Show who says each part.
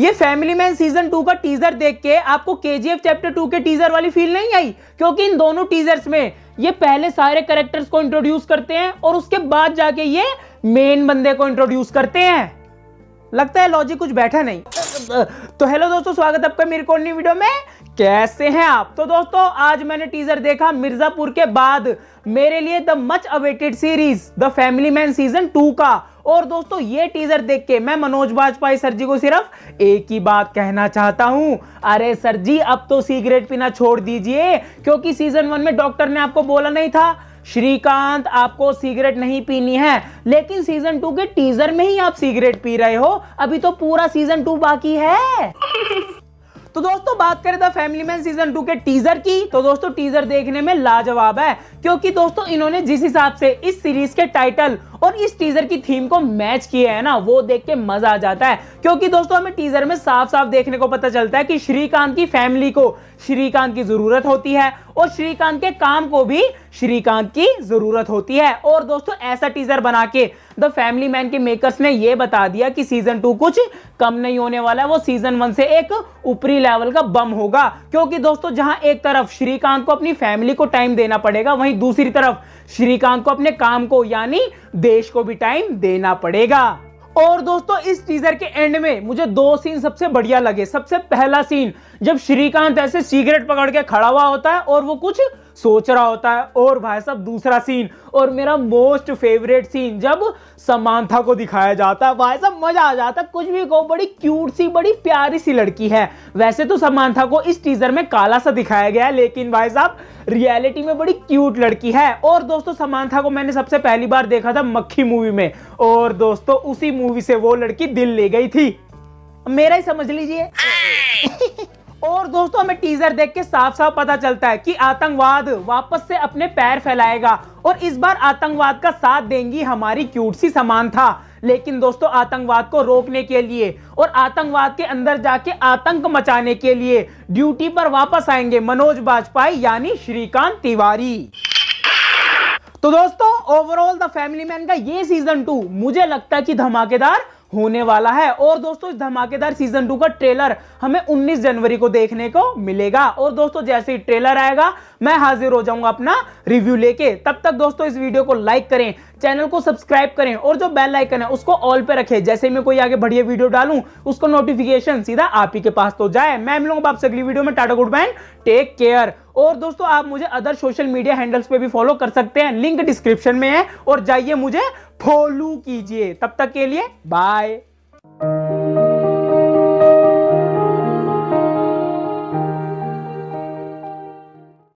Speaker 1: ये family man season two का teaser देख के आपको के चैप्टर टू के टीजर वाली फील नहीं आई क्योंकि इन दोनों टीजर्स में ये पहले सारे करेक्टर्स को इंट्रोड्यूस करते हैं और उसके बाद जाके ये मेन बंदे को इंट्रोड्यूस करते हैं लगता है लॉजिक कुछ बैठा नहीं तो हेलो दोस्तों स्वागत है आपका मेरे को वीडियो में कैसे हैं आप तो दोस्तों आज मैंने टीजर देखा मिर्जापुर के बाद मेरे लिए the much awaited series the family man season two का और दोस्तों ये टीजर देख के मैं मनोज बाजपाई सर जी को सिर्फ एक ही बात कहना चाहता हूं अरे सर जी अब तो सिगरेट पीना छोड़ दीजिए क्योंकि सीजन वन में डॉक्टर ने आपको बोला नहीं था श्रीकांत आपको सिगरेट नहीं पीनी है लेकिन सीजन टू के टीजर में ही आप सिगरेट पी रहे हो अभी तो पूरा सीजन टू बाकी है तो दोस्तों बात करें था फैमिली मैन सीजन टू के टीजर की तो दोस्तों टीजर देखने में लाजवाब है क्योंकि दोस्तों इन्होंने जिस हिसाब से इस सीरीज के टाइटल और इस टीजर की थीम को मैच किया है ना वो देख के मजा आ जाता है क्योंकि दोस्तों हमें टीजर में साफ साफ देखने को पता चलता है कि श्रीकांत की फैमिली को श्रीकांत की जरूरत होती है और श्रीकांत के काम को भी श्रीकांत की जरूरत होती है और दोस्तों ऐसा टीजर बना के द फैमिली मैन के मेकर्स ने यह बता दिया कि सीजन टू कुछ कम नहीं होने वाला है वो सीजन वन से एक ऊपरी लेवल का बम होगा क्योंकि दोस्तों जहां एक तरफ श्रीकांत को अपनी फैमिली को टाइम देना पड़ेगा वहीं दूसरी तरफ श्रीकांत को अपने काम को यानी दे देश को भी टाइम देना पड़ेगा और दोस्तों इस टीजर के एंड में मुझे दो सीन सबसे बढ़िया लगे सबसे पहला सीन जब श्रीकांत ऐसे सिगरेट पकड़ के खड़ा हुआ होता है और वो कुछ सोच रहा होता है और भाई साहब दूसरा सीन और मेरा मोस्ट फेवरेट सीन जब समांथा को दिखाया जाता है भाई साहब मजा आ जाता है कुछ भी कहो बड़ी क्यूट सी बड़ी प्यारी सी लड़की है वैसे तो समांथा को इस टीजर में काला सा दिखाया गया है लेकिन भाई साहब रियलिटी में बड़ी क्यूट लड़की है और दोस्तों समांथा को मैंने सबसे पहली बार देखा था मक्खी मूवी में और दोस्तों उसी मूवी से वो लड़की दिल ले गई थी मेरा ही समझ लीजिए और दोस्तों हमें टीजर देख के साफ साफ पता चलता है कि आतंकवाद वापस से अपने पैर फैलाएगा और इस बार आतंकवाद का साथ देंगी हमारी क्यूट सी समान था लेकिन दोस्तों आतंकवाद को रोकने के लिए और आतंकवाद के अंदर जाके आतंक मचाने के लिए ड्यूटी पर वापस आएंगे मनोज वाजपेयी यानी श्रीकांत तिवारी तो दोस्तों ओवरऑल द फैमिली मैन का ये सीजन टू मुझे लगता है कि धमाकेदार होने वाला है और दोस्तों इस धमाकेदार सीजन टू का ट्रेलर हमें 19 जनवरी को देखने को मिलेगा और दोस्तों जैसे ही ट्रेलर आएगा मैं हाजिर हो जाऊंगा अपना रिव्यू लेके तब तक दोस्तों इस वीडियो को लाइक करें चैनल को सब्सक्राइब करें और जो बेल आइकन है उसको ऑल पे रखें जैसे मैं कोई आगे बढ़िया वीडियो डालूं उसको नोटिफिकेशन सीधा आप ही के पास तो जाए मैं हम आपसे अगली वीडियो में tata goodbye take care और दोस्तों आप मुझे अदर सोशल मीडिया हैंडल्स पे भी फॉलो कर सकते हैं लिंक डिस्क्रिप्शन में है और जाइए मुझे फॉलो कीजिए तब तक के लिए बाय